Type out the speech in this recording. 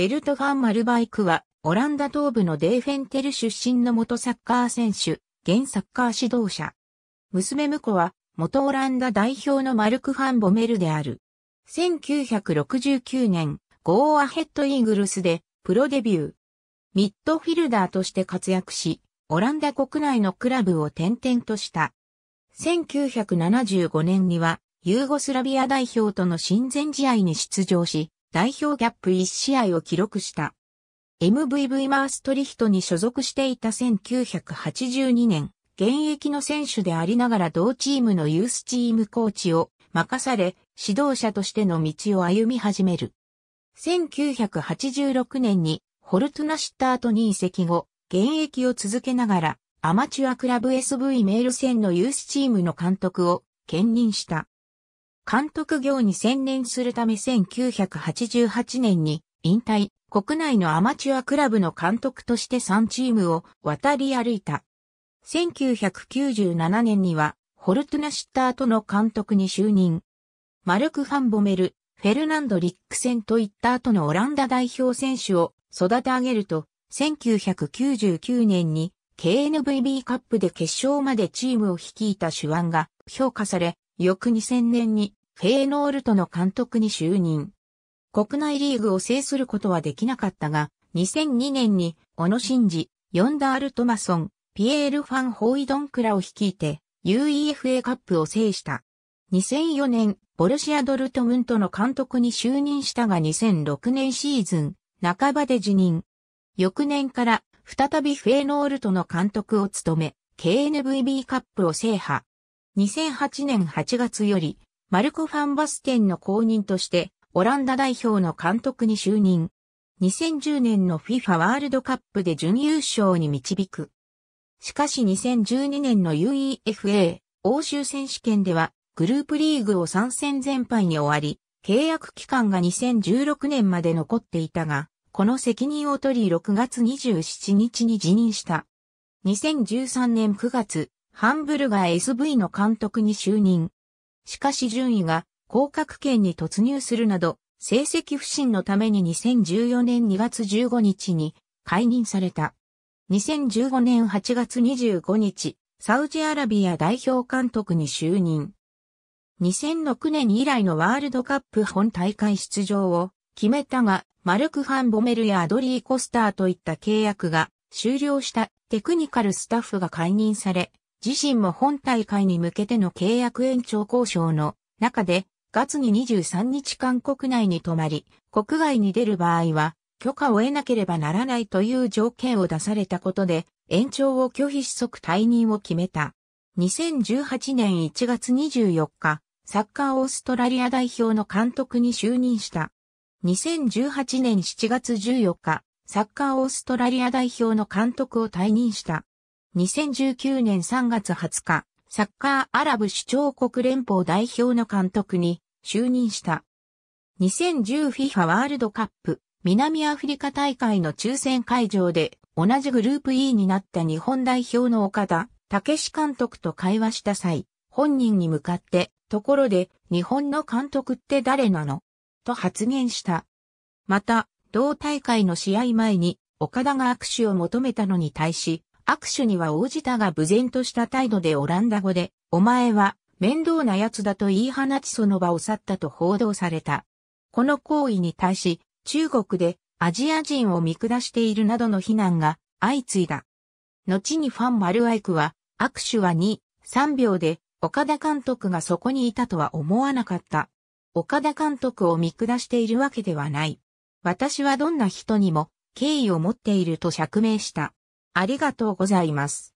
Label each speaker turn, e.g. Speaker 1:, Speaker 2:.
Speaker 1: ベルト・ファン・マルバイクは、オランダ東部のデーフェンテル出身の元サッカー選手、現サッカー指導者。娘婿は、元オランダ代表のマルク・ファン・ボメルである。1969年、ゴーアヘッドイーグルスで、プロデビュー。ミッドフィルダーとして活躍し、オランダ国内のクラブを転々とした。1975年には、ユーゴスラビア代表との親善試合に出場し、代表ギャップ1試合を記録した。MVV マーストリヒトに所属していた1982年、現役の選手でありながら同チームのユースチームコーチを任され、指導者としての道を歩み始める。1986年にホルトナシッターとに移籍後、現役を続けながら、アマチュアクラブ SV メール戦のユースチームの監督を兼任した。監督業に専念するため1988年に引退、国内のアマチュアクラブの監督として3チームを渡り歩いた。1997年には、ホルトゥナシッターとの監督に就任。マルク・ファンボメル、フェルナンド・リックセンといった後のオランダ代表選手を育て上げると、1999年に KNVB カップで決勝までチームを率いた手腕が評価され、翌2000年にフェーノールトの監督に就任。国内リーグを制することはできなかったが、2002年に、小野真二、ヨンダール・トマソン、ピエール・ファン・ホイドンクラを率いて、UEFA カップを制した。2004年、ボルシア・ドルトムントの監督に就任したが2006年シーズン、半ばで辞任。翌年から、再びフェーノールトの監督を務め、KNVB カップを制覇。2008年8月より、マルコ・ファンバステンの後任として、オランダ代表の監督に就任。2010年の FIFA ワールドカップで準優勝に導く。しかし2012年の UEFA 欧州選手権ではグループリーグを参戦全敗に終わり、契約期間が2016年まで残っていたが、この責任を取り6月27日に辞任した。2013年9月、ハンブルガー SV の監督に就任。しかし順位が降格圏に突入するなど、成績不振のために2014年2月15日に解任された。2015年8月25日、サウジアラビア代表監督に就任。2006年以来のワールドカップ本大会出場を決めたが、マルク・ファン・ボメルやアドリー・コスターといった契約が終了したテクニカルスタッフが解任され、自身も本大会に向けての契約延長交渉の中で、月に23日間国内に泊まり、国外に出る場合は、許可を得なければならないという条件を出されたことで、延長を拒否し即退任を決めた。2018年1月24日、サッカーオーストラリア代表の監督に就任した。2018年7月14日、サッカーオーストラリア代表の監督を退任した。2019年3月20日、サッカーアラブ首長国連邦代表の監督に就任した。2010FIFA ワールドカップ南アフリカ大会の抽選会場で同じグループ E になった日本代表の岡田武史監督と会話した際、本人に向かって、ところで日本の監督って誰なのと発言した。また、同大会の試合前に岡田が握手を求めたのに対し、握手には応じたが無然とした態度でオランダ語で、お前は面倒な奴だと言い放ちその場を去ったと報道された。この行為に対し、中国でアジア人を見下しているなどの非難が相次いだ。後にファン・マルアイクは、握手は2、3秒で、岡田監督がそこにいたとは思わなかった。岡田監督を見下しているわけではない。私はどんな人にも敬意を持っていると釈明した。ありがとうございます。